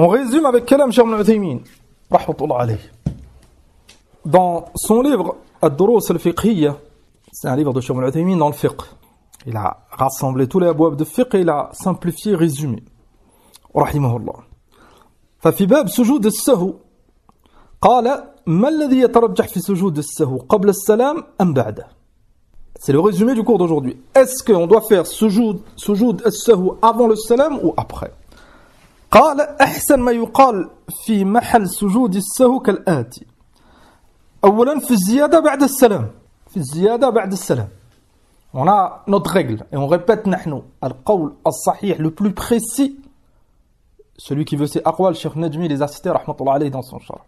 On résume avec Kalam Sharm al-Uthaymin, alayh. Dans son livre Ad-Durus al-Fiqhiyya, c'est un livre de Sharm al-Uthaymin dans le fiqh. Il a rassemblé tous les abouabs de fiqh et il a simplifié, résumé. Rahimahullah. ففي باب سجود السهو قال ما الذي يترجح في سجود السهو قبل salam أم بعده C'est le résumé du cours d'aujourd'hui. Est-ce qu'on doit faire sujoud, sujoud al-sahu avant le salam ou après قال أحسن ما يقال في محل سجود السهو كالآتي أولا في الزيادة بعد السلام في الزيادة بعد السلام هنا a notre règle et on répète نحن القول الصحيح le plus précis celui qui veut ses aqwal Cheikh Najmi les a cités rahmatullah alayhi dans son char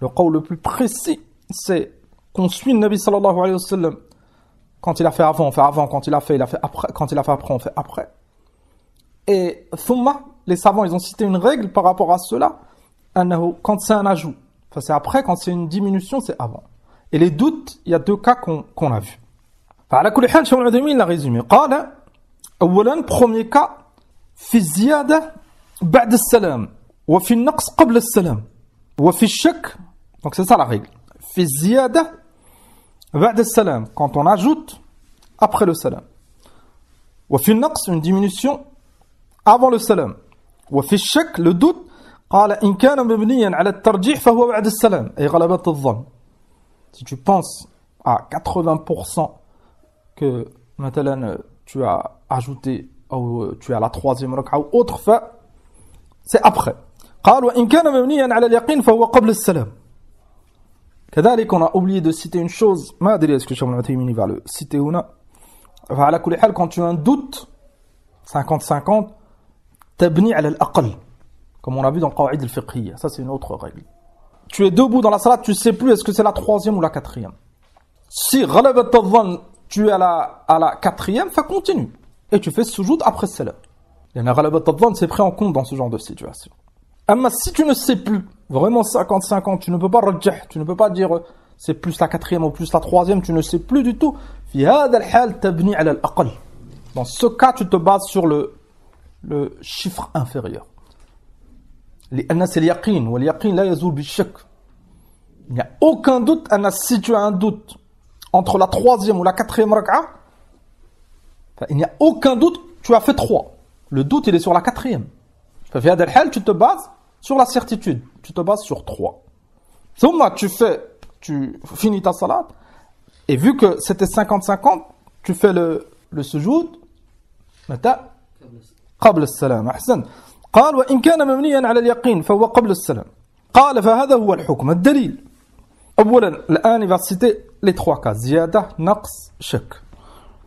le qawl le plus précis c'est qu'on suit le Nabi sallallahu alayhi wa sallam quand il a fait avant on fait avant quand il a fait il a fait après quand il a fait après on fait après et thumma les savants, ils ont cité une règle par rapport à cela. Quand c'est un ajout, c'est après, quand c'est une diminution, c'est avant. Et les doutes, il y a deux cas qu'on a vus. فعلى كل حال le il l'a résumé. qala premier cas fi ziyada بعد السلام في النقص قبل السلام في الشك donc c'est ça la règle Fi ziyada بعد السلام quand on ajoute après le salam في النقص une diminution avant le salam si tu penses à 80% que tu as ajouté ou tu as la troisième autre c'est après on a oublié de citer une chose le citer quand tu as un doute 50-50 tabni al aql comme on l'a vu dans Qawa'id al-Fiqhiyya. Ça, c'est une autre règle. Tu es debout dans la salat, tu ne sais plus est-ce que c'est la troisième ou la quatrième. Si ghalabat tu es à la, à la quatrième, ça continue. Et tu fais sujoud après celle-là. en la ghalabat c'est pris en compte dans ce genre de situation. si tu ne sais plus, vraiment 50-50, tu ne peux pas tu ne peux pas dire euh, c'est plus la quatrième ou plus la troisième, tu ne sais plus du tout. Dans ce cas, tu te bases sur le, le chiffre inférieur. Il n'y a aucun doute. si tu as un doute entre la troisième ou la quatrième raka, il n'y a aucun doute. Tu as fait trois. Le doute il est sur la quatrième. Tu te bases sur la certitude. Tu te bases sur trois. moi tu fais, tu finis ta salade. Et vu que c'était 50-50, tu fais le, le sujoud. Maintenant, قبل السلام أحسن قال وإن كان مبنيا على اليقين فهو قبل السلام قال فهذا هو الحكم الدليل أولا الآن va citer les زيادة نقص شك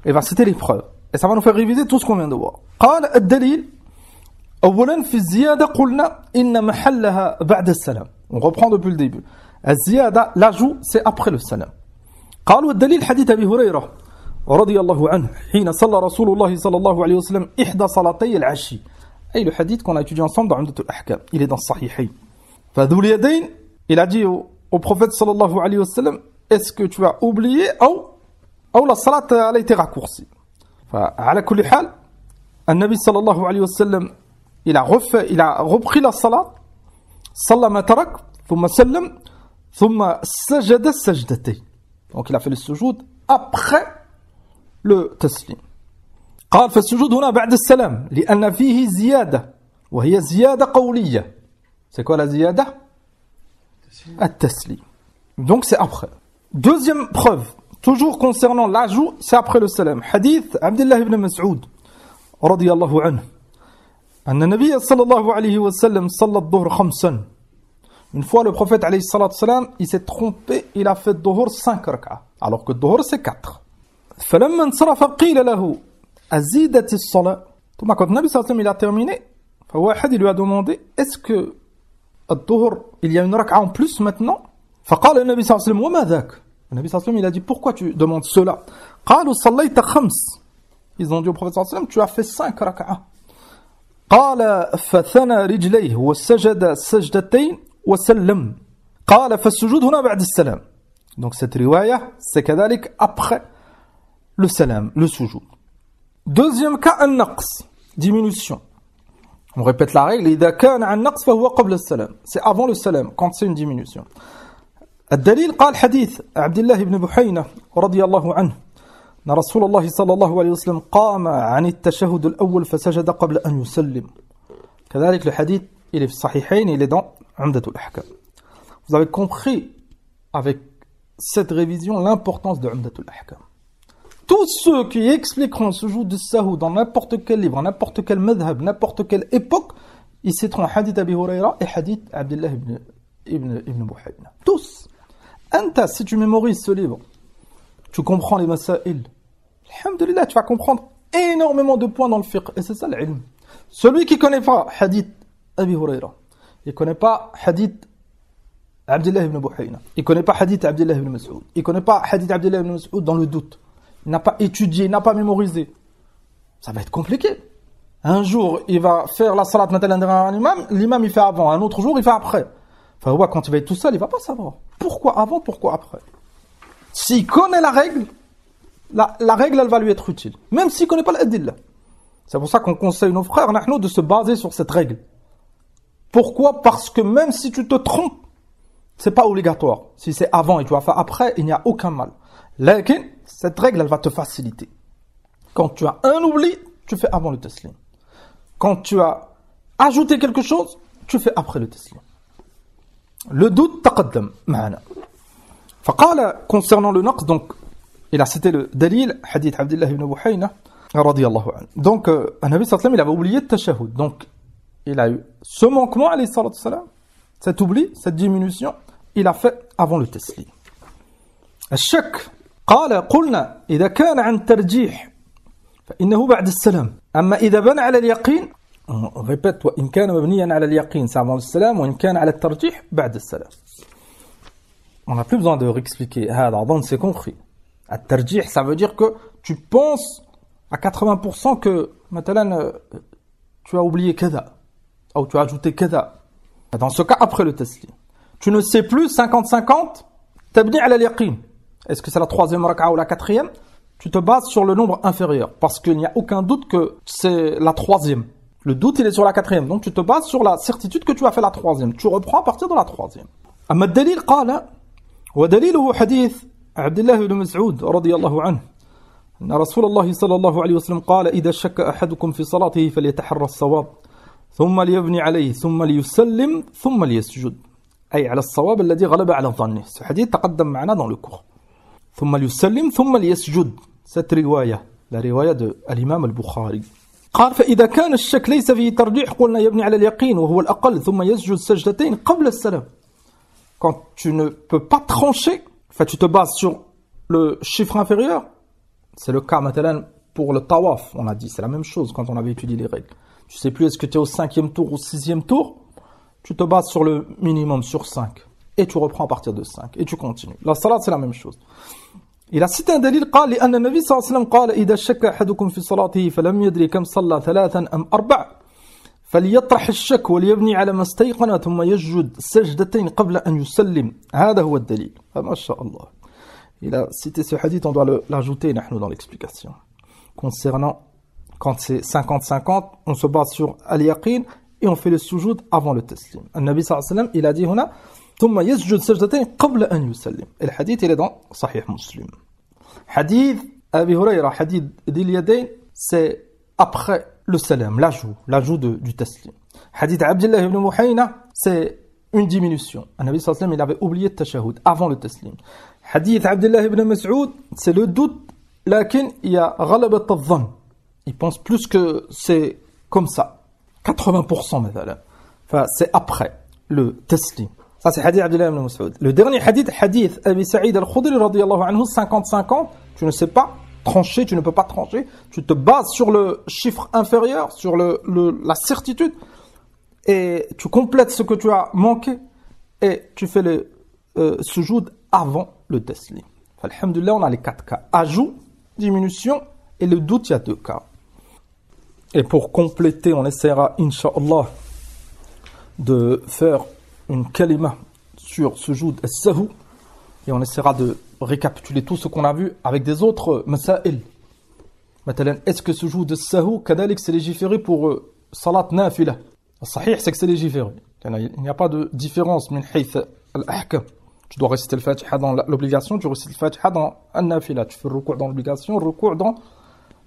il va citer les preuves et ça va nous faire réviser tout ce qu'on vient de voir قال الدليل أولا في الزيادة قلنا إن محلها بعد السلام on reprend depuis le début الزيادة l'ajout c'est après le salam قالوا الدليل حديث أبي هريرة رضي الله عنه حين صلى رسول الله صلى الله عليه وسلم إحدى صلاتي العشي أي الحديث كنا يتجي ensemble عمدة الأحكام إلى دان الصحيحي فذو اليدين إلى دي وبروفيت صلى الله عليه وسلم Est-ce que أو أو la salat a été raccourci فعلى كل حال النبي صلى الله عليه وسلم إلى غف إلى غبخي الصلاة صلى ما ترك ثم سلم ثم سجد السجدتين دونك il a fait le le taslim. قال فالسجود هنا بعد السلام لأن فيه زيادة وهي زيادة قولية c'est quoi la زيادة التسليم donc c'est après deuxième preuve toujours concernant l'ajout c'est après le salam hadith Abdullah ibn Mas'ud رضي الله عنه أن النبي صلى الله عليه وسلم صلى الظهر خمسا Une fois, le prophète, alayhi salam, il s'est trompé, il a fait dhuhr 5 rak'ah, alors que dhuhr c'est 4. فلما انصرف قيل له أزيدت الصلاة ثم quand Nabi sallam il a terminé فواحد lui a demandé est-ce que الظهر il y a une raka en plus maintenant فقال النبي صلى الله عليه وسلم وما ذاك النبي صلى الله عليه وسلم il a dit pourquoi tu demandes cela قالوا صليت خمس ils ont dit au prophète صلى الله عليه وسلم tu as fait cinq raka قال فثنى رجليه وسجد سجدتين وسلم قال فالسجود هنا بعد السلام donc cette riwaya c'est كذلك après Le salam, le soujour. Deuxième cas, le nacx, diminution. On répète la règle. Il est à cause d'un nacx, il faut qu'après le salam. C'est avant le salam. Quand c'est une diminution. Le délit, le hadith. Abdallah ibn Bouhaina, radhiyallahuhu anhu. Le Rasool Allahu sallallahu alayhi wasallam, qu'ama, en le teshahad le premier, s'est couché avant de se soumettre. De même, le hadith est dans le Sahihini, dans Vous avez compris avec cette révision l'importance de Ahmed al-Ahkam tous ceux qui expliqueront ce jour de sahou dans n'importe quel livre, n'importe quel madhab, n'importe quelle époque, ils citeront hadith Abi Huraira et hadith Abdullah ibn, ibn, ibn Buhayna. Tous. Anta, si tu mémorises ce livre, tu comprends les masaïl. Alhamdulillah, tu vas comprendre énormément de points dans le fiqh. Et c'est ça Celui qui ne connaît pas hadith Abi Huraira, il ne connaît pas hadith Abdullah ibn Buhayna, il ne connaît pas hadith Abdullah ibn Mas'ud, il ne connaît pas hadith Abdullah ibn Mas'ud dans le doute n'a pas étudié, n'a pas mémorisé, ça va être compliqué. Un jour, il va faire la salat derrière un imam, l'imam il fait avant, un autre jour, il fait après. Enfin, ouais, quand il va être tout seul, il va pas savoir. Pourquoi avant, pourquoi après S'il connaît la règle, la, règle, elle va lui être utile. Même s'il connaît pas l'adil. C'est pour ça qu'on conseille nos frères, de se baser sur cette règle. Pourquoi Parce que même si tu te trompes, c'est pas obligatoire. Si c'est avant et tu vas faire après, il n'y a aucun mal. Lakin, cette règle, elle va te faciliter. Quand tu as un oubli, tu fais avant le taslim. Quand tu as ajouté quelque chose, tu fais après le taslim. Le doute taqaddam ma'ana. concernant le naqs donc il a cité le dalil hadith Abdillah ibn hayna radiyallahu anhu. Donc euh, Nabi sallallahu il avait oublié le tashahhud. Donc il a eu ce manquement alayhi salatu salam, cet oubli, cette diminution, il a fait avant le taslim. Chaque قال قلنا إذا كان عن ترجيح فإنه بعد السلام أما إذا بنى على اليقين ريبت وإن كان مبنيا على اليقين سلام السلام وإن كان على الترجيح بعد السلام On n'a plus besoin de réexpliquer. Alors, c'est compris. À tarjih, ça veut dire que tu penses à 80% que, maintenant, tu as oublié kada. Ou tu as ajouté kada. Dans ce cas, après le taslim. Tu ne sais plus 50-50, tabni ala l'yaqin est-ce que c'est la troisième ou la quatrième Tu te bases sur le nombre inférieur, parce qu'il n'y a aucun doute que c'est la troisième. Le doute, il est sur la quatrième. Donc tu te bases sur la certitude que tu as fait la troisième. Tu reprends à partir de la troisième. أما الدليل قال ودليله حديث عبد الله بن مسعود رضي الله عنه أن رسول الله صلى الله عليه وسلم قال إذا شك أحدكم في صلاته فليتحرى الصواب ثم ليبني عليه ثم ليسلم ثم ليسجد أي على الصواب الذي غلب على ظنه حديث تقدم معنا dans le cours cette la de l'imam al-Bukhari quand tu ne peux pas trancher tu te bases sur le chiffre inférieur c'est le cas maintenant pour le tawaf on a dit c'est la même chose quand on avait étudié les règles tu sais plus est-ce que tu es au cinquième tour ou au sixième tour tu te bases sur le minimum sur cinq et tu reprends à partir de 5 et tu continues. La salat c'est la même chose. Il a cité un ce hadith, on doit l'ajouter dans l'explication. Concernant quand c'est 50-50, on se base sur al et on fait le sujoud avant le taslim. Le Nabi dit a dit, Tome, il se jette deux. Avant le, il s'élève. Le Hadith est là. C'est un Hadith. Abi C'est après le salam, l'ajout joue. La joue du s'élève. Hadith Abdallah ibn Muhaïna, c'est une diminution. Un Abi Sallam, il avait oublié de témoigner avant le s'élève. Hadith Abdallah ibn Mas'oud, c'est le doute. Mais il y a la victoire du Il pense plus que c'est comme ça. 80% mais alors. c'est après le s'élève. Ça, c'est hadith Abdullah ibn Le dernier hadith, hadith Abi Sa'id al-Khudri radiallahu anhu, 50-50. tu ne sais pas trancher, tu ne peux pas trancher, tu te bases sur le chiffre inférieur, sur le, la certitude, et tu complètes ce que tu as manqué, et tu fais le euh, sujoud avant le taslim. Alhamdulillah, on a les 4 cas. Ajout, diminution, et le doute, il y a 2 cas. Et pour compléter, on essaiera, inshallah, de faire une kalima sur ce joug de sahou et on essaiera de récapituler tout ce qu'on a vu avec des autres masail. Est-ce que ce joug de sahou, kadalik, c'est légiféré pour euh, salat nafila Sahih, c'est que c'est légiféré. Il n'y a pas de différence min al-ahkam. Tu dois réciter le fatiha dans l'obligation, tu récites le fatiha dans al-nafila. Tu fais recours dans l'obligation, recours dans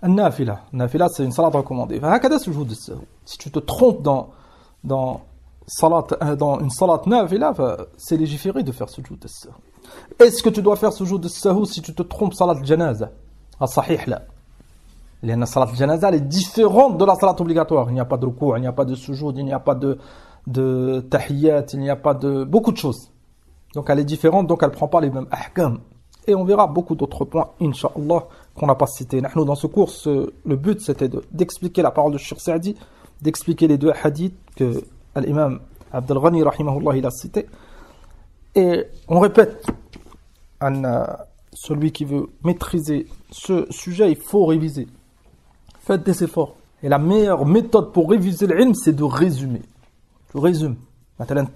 al-nafila. Nafila, c'est une salat recommandée. Bah, si tu te trompes dans, dans salat, euh, dans une salat nafila, c'est légiféré de faire ce jour de sahou. Est-ce que tu dois faire ce jour de sahou si tu te trompes salat janaza ah, À La salat janaza est différente de la salat obligatoire. Il n'y a pas de recours, il n'y a pas de sujoud, il n'y a pas de, de tahiyat, il n'y a pas de. beaucoup de choses. Donc elle est différente, donc elle ne prend pas les mêmes ahkam. Et on verra beaucoup d'autres points, inshallah, qu'on n'a pas cité Nous, dans ce cours, le but c'était d'expliquer la parole de Shir Saadi d'expliquer les deux hadiths que l'imam Abdel Ghani, rahimahullah, il a cité. Et on répète, celui qui veut maîtriser ce sujet, il faut réviser. Faites des efforts. Et la meilleure méthode pour réviser l'ilm, c'est de résumer. Tu résumes.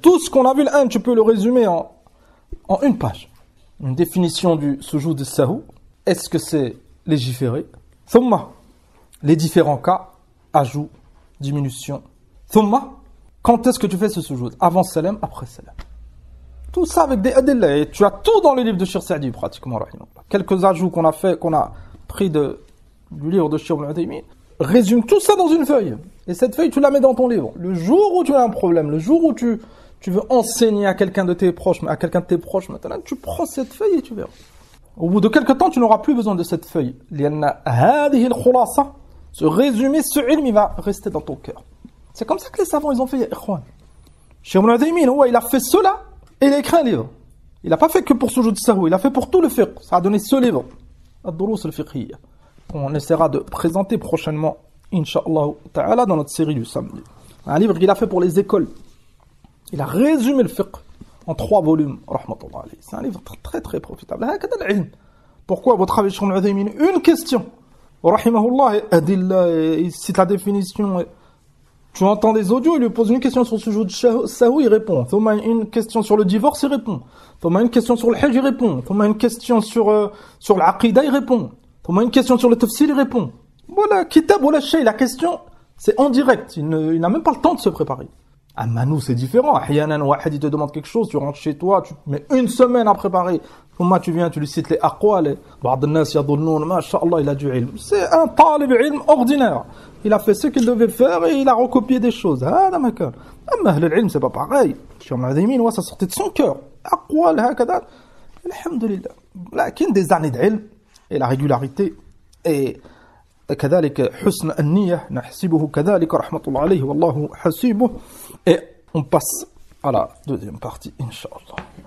Tout ce qu'on a vu l'ilm, tu peux le résumer en, en une page. Une définition du sujou de sahou. Est-ce que c'est légiféré Thumma. Les différents cas, ajout, diminution. Thumma. Quand est-ce que tu fais ce soujout Avant salam, après salam. Tout ça avec des adillah. tu as tout dans le livre de Shir Sa'di, pratiquement. Quelques ajouts qu'on a fait, qu'on a pris de, du livre de Shir Sa'di. Résume tout ça dans une feuille. Et cette feuille, tu la mets dans ton livre. Le jour où tu as un problème, le jour où tu, tu veux enseigner à quelqu'un de tes proches, à quelqu'un de tes proches maintenant, tu prends cette feuille et tu verras. Au bout de quelques temps, tu n'auras plus besoin de cette feuille. Ce résumé, ce ilm, il va rester dans ton cœur. C'est comme ça que les savants, ils ont fait Ikhwan. Cheikh il a fait cela et il a écrit un livre. Il n'a pas fait que pour ce jour de sahou, il a fait pour tout le fiqh. Ça a donné ce livre. Ad-Durus al On essaiera de présenter prochainement, Inch'Allah ta'ala, dans notre série du samedi. Un livre qu'il a fait pour les écoles. Il a résumé le fiqh en trois volumes. C'est un livre très très profitable. Pourquoi, votre avis, Cheikh Une question. Rahimahullah, il cite la définition. Tu entends des audios, il lui pose une question sur ce jour de Sahou, il répond. Thomas une question sur le divorce, il répond. Thomas une question sur le Hajj, il répond. Thomas une question sur, euh, sur l'Aqida, il répond. Thomas une question sur le Tafsir, il répond. Voilà, Kitab, voilà, la question, c'est en direct. Il n'a même pas le temps de se préparer. À ah, Manou, c'est différent. à ou il te demande quelque chose, tu rentres chez toi, tu mets une semaine à préparer Comment tu viens, tu lui cites les aqwal, il a du ilm. C'est un talib ilm ordinaire. Il a fait ce qu'il devait faire et il a recopié des choses. Ah, d'accord. Mais le ilm, c'est pas pareil. Ouais, ça sortait de son cœur. Aqwal, hakada. Alhamdulillah. Lakin des années d'ilm et la régularité et كذلك حسن النية نحسبه كذلك رحمة الله عليه والله حسيبه et on passe à la deuxième partie, Inch'Allah.